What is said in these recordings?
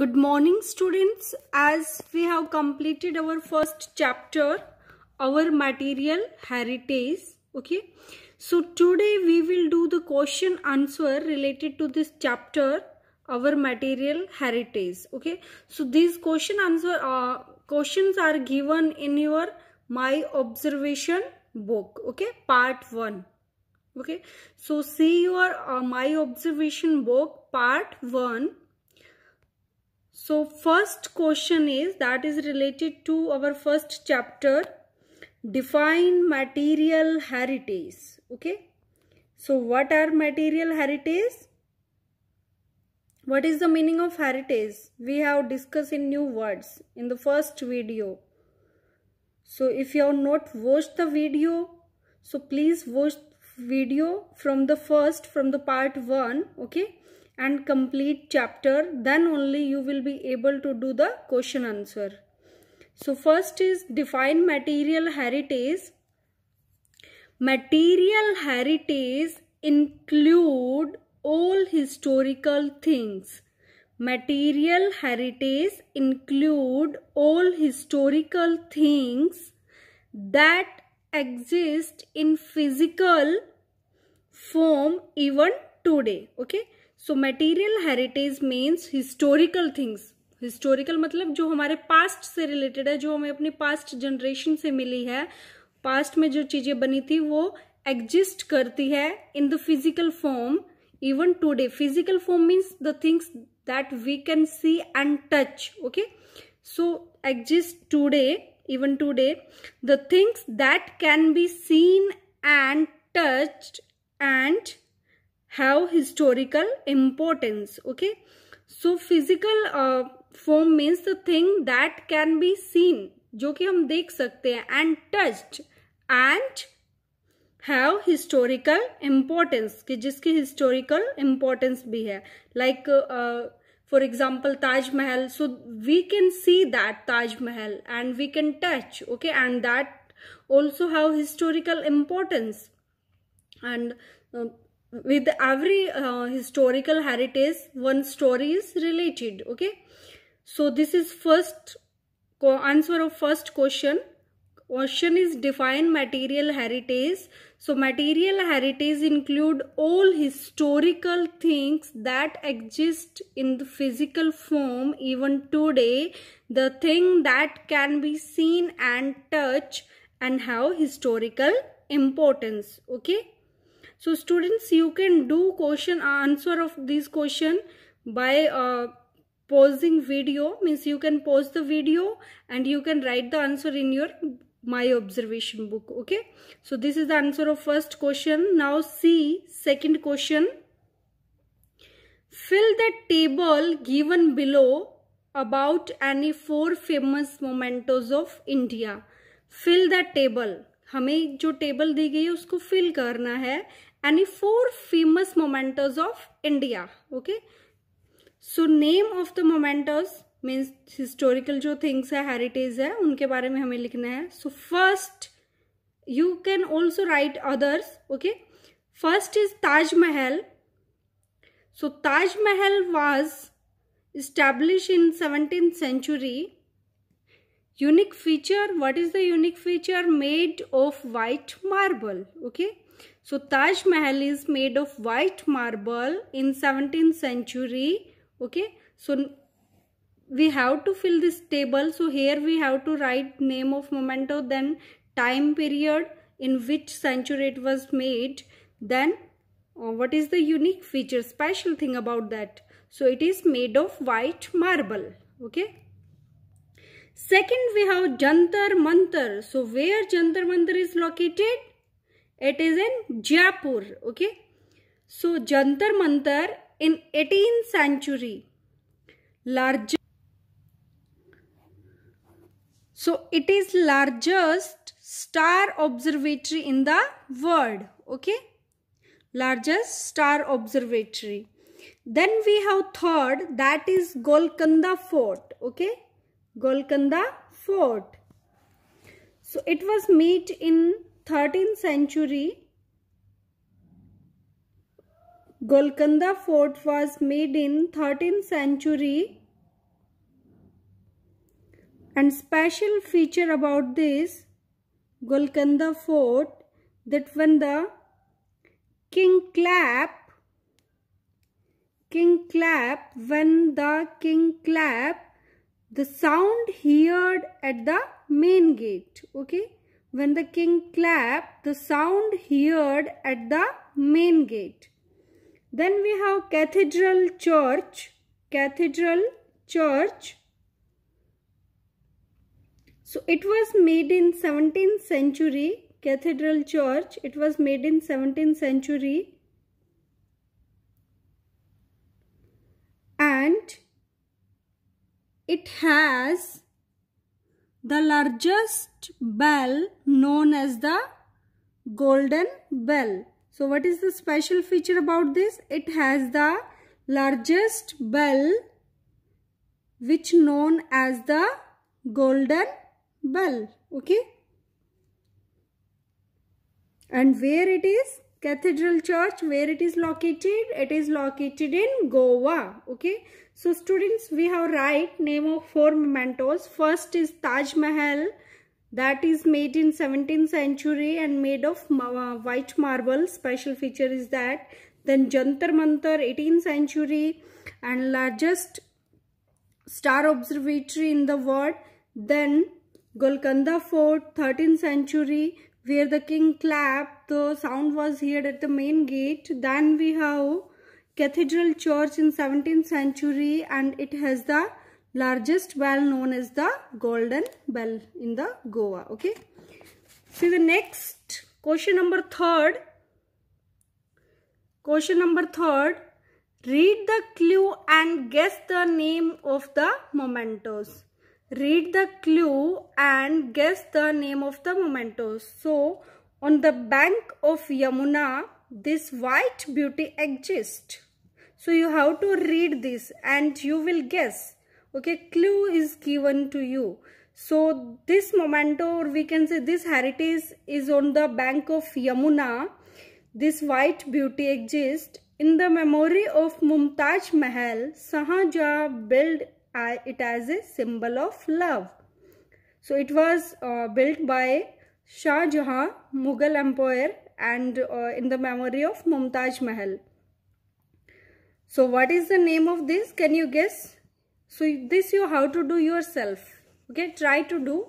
Good morning students. As we have completed our first chapter, our material heritage. Okay. So today we will do the question answer related to this chapter, our material heritage. Okay. So these question answer uh, questions are given in your my observation book. Okay. Part 1. Okay. So see your uh, my observation book part 1 so first question is that is related to our first chapter define material heritage okay so what are material heritage what is the meaning of heritage we have discussed in new words in the first video so if you have not watched the video so please watch video from the first from the part 1 okay and complete chapter then only you will be able to do the question answer. So first is define material heritage. Material heritage include all historical things. Material heritage include all historical things that exist in physical form even today. Okay. So material heritage means historical things historical मतलब जो हमारे past से related है जो हमें अपने past generation से मिली है पास्ट में जो चीजें बनी थी वो एग्जिस्ट करती है in the physical form even today physical form means the things that we can see and touch okay so exist today even today the things that can be seen and touch and have historical importance okay so physical uh, form means the thing that can be seen जो कि हम देख सकते हैं and touched and have historical importance कि जिसकी historical importance भी है like for example Taj Mahal so we can see that Taj Mahal and we can touch okay and that also have historical importance and with every uh, historical heritage one story is related okay so this is first answer of first question question is define material heritage so material heritage include all historical things that exist in the physical form even today the thing that can be seen and touch and have historical importance okay so students you can do question answer of this question by uh, pausing video means you can pause the video and you can write the answer in your my observation book okay so this is the answer of first question now see second question fill the table given below about any four famous mementos of india fill the table हमें जो table दी गई है उसको fill करना है any four famous mementos of India. Okay. So name of the mementos means historical jo things hai heritage hai unke bare mein hame likhna hai So first you can also write others. Okay. First is Taj Mahal. So Taj Mahal was established in 17th century unique feature what is the unique feature made of white marble okay So Taj Mahal is made of white marble in 17th century. Okay. So we have to fill this table. So here we have to write name of memento then time period in which century it was made. Then oh, what is the unique feature special thing about that. So it is made of white marble. Okay. Second we have Jantar Mantar. So where Jantar Mantar is located? It is in Jaipur. Okay. So Jantar Mantar in 18th century. Larger. So it is largest star observatory in the world. Okay. Largest star observatory. Then we have third that is Golconda Fort. Okay. Golconda Fort. So it was made in 13th century, Golconda fort was made in 13th century and special feature about this Golconda fort that when the king clap king clap when the king clap the sound heard at the main gate okay when the king clapped, the sound heard at the main gate. Then we have cathedral church, cathedral church. So it was made in 17th century, cathedral church. It was made in 17th century. And it has the largest bell known as the golden bell. So what is the special feature about this? It has the largest bell which known as the golden bell. Okay. And where it is? Cathedral Church, where it is located? It is located in Goa. Okay. So, students, we have right name of four mementos. First is Taj Mahal. That is made in 17th century and made of white marble. Special feature is that. Then Jantar Mantar, 18th century and largest star observatory in the world. Then Golconda Fort, 13th century where the king clapped. The sound was heard at the main gate. Then we have Cathedral Church in 17th century and it has the largest bell known as the golden bell in the Goa. Okay. See the next question number third. Question number third. Read the clue and guess the name of the mementos read the clue and guess the name of the mementos. So, on the bank of Yamuna, this white beauty exists. So, you have to read this and you will guess. Okay, clue is given to you. So, this memento or we can say this heritage is on the bank of Yamuna. This white beauty exists in the memory of Mumtaj Mahal. Sahaja built it as a symbol of love. So it was uh, built by Shah Jahan, Mughal Empire and uh, in the memory of Mumtaz Mahal. So what is the name of this? Can you guess? So this you how to do yourself. Okay, try to do.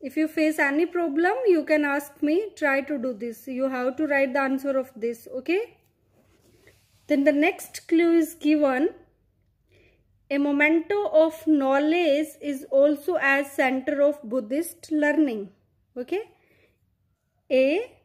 If you face any problem, you can ask me. Try to do this. You have to write the answer of this. Okay. Then the next clue is given a memento of knowledge is also as center of Buddhist learning. Okay. A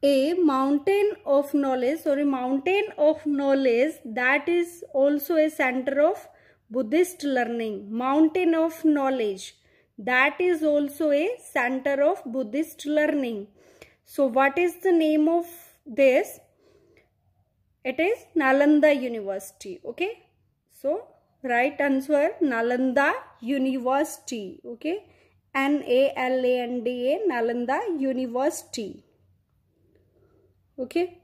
a mountain of knowledge or a mountain of knowledge that is also a center of Buddhist learning. Mountain of knowledge that is also a center of Buddhist learning. So what is the name of this? it is Nalanda University okay so right answer Nalanda University okay N A L A N D A Nalanda University okay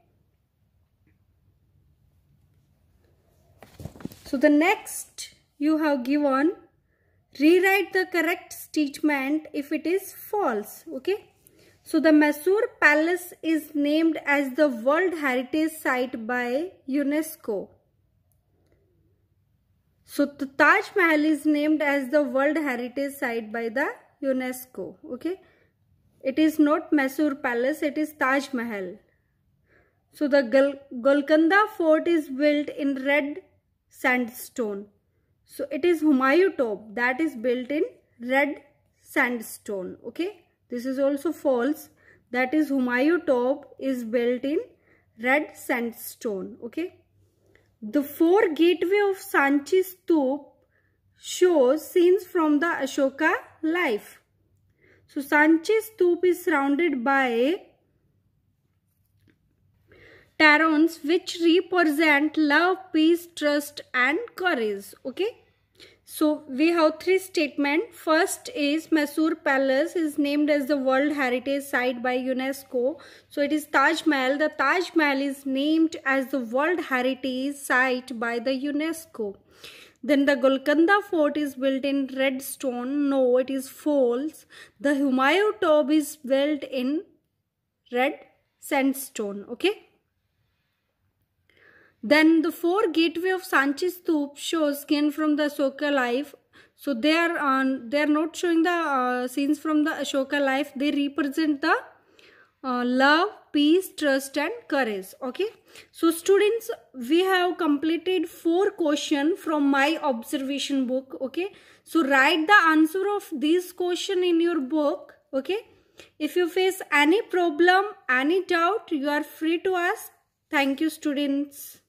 so the next you have given rewrite the correct statement if it is false okay so the Mysore Palace is named as the World Heritage Site by UNESCO. So the Taj Mahal is named as the World Heritage Site by the UNESCO. Okay. It is not Mysore Palace, it is Taj Mahal. So the Gol Golconda fort is built in red sandstone. So it is Humayu top that is built in red sandstone. Okay. This is also false. That is Humayutop Top is built in red sandstone. Okay. The four gateway of Sanchi Top shows scenes from the Ashoka life. So Sanchi Top is surrounded by tarons which represent love, peace, trust and courage. Okay. So we have three statements. First is Masur Palace is named as the World Heritage Site by UNESCO. So it is Taj Mahal. The Taj Mahal is named as the World Heritage Site by the UNESCO. Then the Golconda fort is built in red stone. No, it is false. The Humayun tomb is built in red sandstone. Okay. Then the four gateway of Sanchi Stoop shows skin from the Ashoka life. So they are They are not showing the uh, scenes from the Ashoka life. They represent the uh, love, peace, trust, and courage. Okay. So students, we have completed four questions from my observation book. Okay. So write the answer of these question in your book. Okay. If you face any problem, any doubt, you are free to ask. Thank you students.